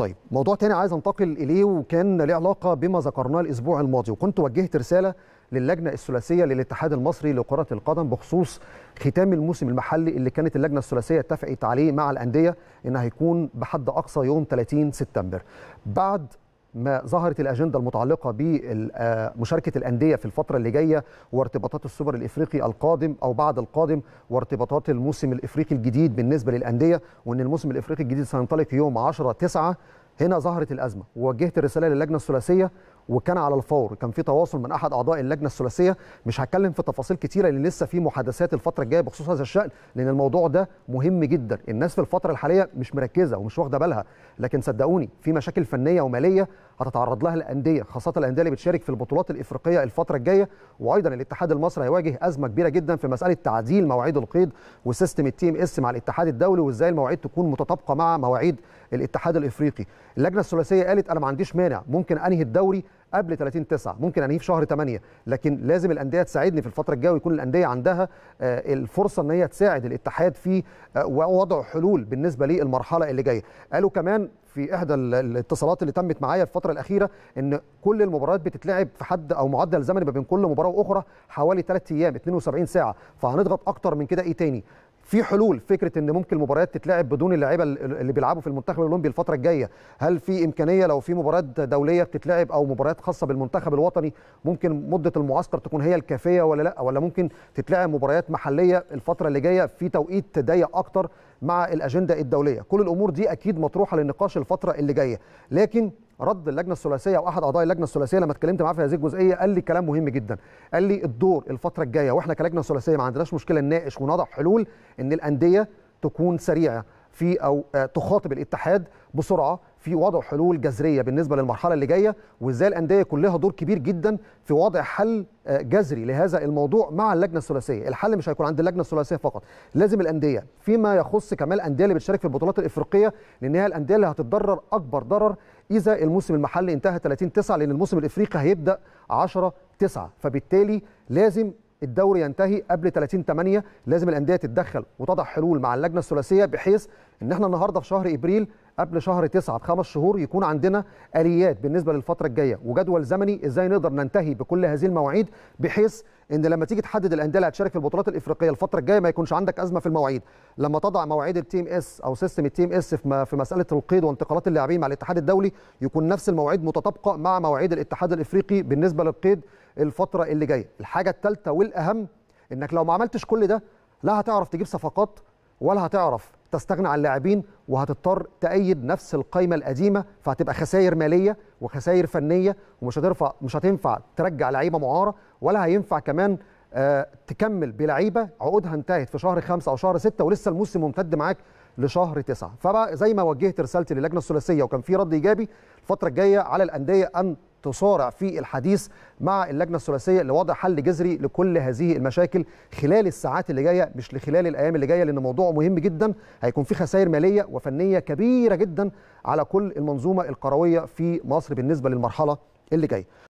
طيب موضوع تاني عايز انتقل اليه وكان له علاقه بما ذكرناه الاسبوع الماضي وكنت وجهت رساله للجنه الثلاثيه للاتحاد المصري لكره القدم بخصوص ختام الموسم المحلي اللي كانت اللجنه الثلاثيه اتفقت عليه مع الانديه انها هيكون بحد اقصى يوم 30 سبتمبر بعد ما ظهرت الاجنده المتعلقه بمشاركه الانديه في الفتره اللي جايه وارتباطات السوبر الافريقي القادم او بعد القادم وارتباطات الموسم الافريقي الجديد بالنسبه للانديه وان الموسم الافريقي الجديد سينطلق يوم 10 9 هنا ظهرت الازمه ووجهت الرساله للجنه الثلاثيه وكان على الفور كان في تواصل من احد اعضاء اللجنه الثلاثيه مش هتكلم في تفاصيل كتيره لان لسه في محادثات الفتره الجايه بخصوص هذا الشان لان الموضوع ده مهم جدا الناس في الفتره الحاليه مش مركزه ومش واخده بالها لكن صدقوني في مشاكل فنيه وماليه هتتعرض لها الانديه خاصه الانديه اللي بتشارك في البطولات الافريقيه الفتره الجايه وايضا الاتحاد المصري هيواجه ازمه كبيره جدا في مساله تعديل مواعيد القيد وسيستم التي ام اس مع الاتحاد الدولي وازاي المواعيد تكون متطابقه مع مواعيد الاتحاد الافريقي اللجنه الثلاثيه قالت انا ما عنديش مانع ممكن انهي الدوري قبل 30 9 ممكن انهيه في شهر 8 لكن لازم الانديه تساعدني في الفتره الجايه ويكون الانديه عندها آه، الفرصه ان هي تساعد الاتحاد في آه، وضع حلول بالنسبه للمرحله اللي جايه قالوا كمان في احدى الاتصالات اللي تمت معايا الفتره الاخيره ان كل المباريات بتتلعب في حد او معدل زمني ما بين كل مباراه واخرى حوالي 3 ايام 72 ساعه فهنضغط اكتر من كده ايه تاني في حلول فكره ان ممكن المباريات تتلعب بدون اللعيبه اللي بيلعبوا في المنتخب الاولمبي الفتره الجايه هل في امكانيه لو في مباريات دوليه بتتلعب او مباريات خاصه بالمنتخب الوطني ممكن مده المعسكر تكون هي الكافيه ولا لا ولا ممكن تتلعب مباريات محليه الفتره اللي جايه في توقيت ضيق اكتر مع الاجنده الدوليه كل الامور دي اكيد مطروحه للنقاش الفتره اللي جايه لكن رد اللجنه الثلاثيه او احد اعضاء اللجنه الثلاثيه لما اتكلمت معاه في هذه الجزئيه قال لي كلام مهم جدا قال لي الدور الفتره الجايه واحنا كلجنه ثلاثيه ما عندناش مشكله نناقش ونضع حلول ان الانديه تكون سريعه في او آه، تخاطب الاتحاد بسرعه في وضع حلول جذريه بالنسبه للمرحله اللي جايه وازاي الانديه يكون لها دور كبير جدا في وضع حل آه، جذري لهذا الموضوع مع اللجنه الثلاثيه، الحل مش هيكون عند اللجنه الثلاثيه فقط، لازم الانديه فيما يخص كمان الانديه اللي بتشارك في البطولات الافريقيه لان هي الانديه اللي هتتضرر اكبر ضرر اذا الموسم المحلي انتهى 30 9 لان الموسم الافريقي هيبدا 10 9 فبالتالي لازم الدوري ينتهي قبل 30 8 لازم الانديه تتدخل وتضع حلول مع اللجنه الثلاثيه بحيث ان احنا النهارده في شهر ابريل قبل شهر 9 بخمس شهور يكون عندنا اليات بالنسبه للفتره الجايه وجدول زمني ازاي نقدر ننتهي بكل هذه المواعيد بحيث ان لما تيجي تحدد الانديه اللي هتشارك في البطولات الافريقيه الفتره الجايه ما يكونش عندك ازمه في المواعيد لما تضع مواعيد التي ام اس او سيستم التي ام اس في مساله القيد وانتقالات اللاعبين مع الاتحاد الدولي يكون نفس المواعيد متطابقه مع مواعيد الاتحاد الافريقي بالنسبه للقيد الفتره اللي جايه الحاجه التالتة والاهم انك لو ما عملتش كل ده لا هتعرف تجيب صفقات ولا هتعرف تستغنى عن لاعبين وهتضطر تأيد نفس القايمة القديمة فهتبقى خسائر مالية وخسائر فنية ومش هترفع مش هتنفع ترجع لعيبة معارة ولا هينفع كمان آه، تكمل بلعيبة عقودها انتهت في شهر خمسة أو شهر ستة ولسه الموسم ممتد معاك لشهر تسعة فبقى زي ما وجهت رسالتي للجنة الثلاثية وكان في رد إيجابي الفترة الجاية على الأندية أن تصارع في الحديث مع اللجنه الثلاثيه لوضع حل جذري لكل هذه المشاكل خلال الساعات اللي جايه مش خلال الايام اللي جايه لان موضوع مهم جدا هيكون في خسائر ماليه وفنيه كبيره جدا على كل المنظومه القرويه في مصر بالنسبه للمرحله اللي جايه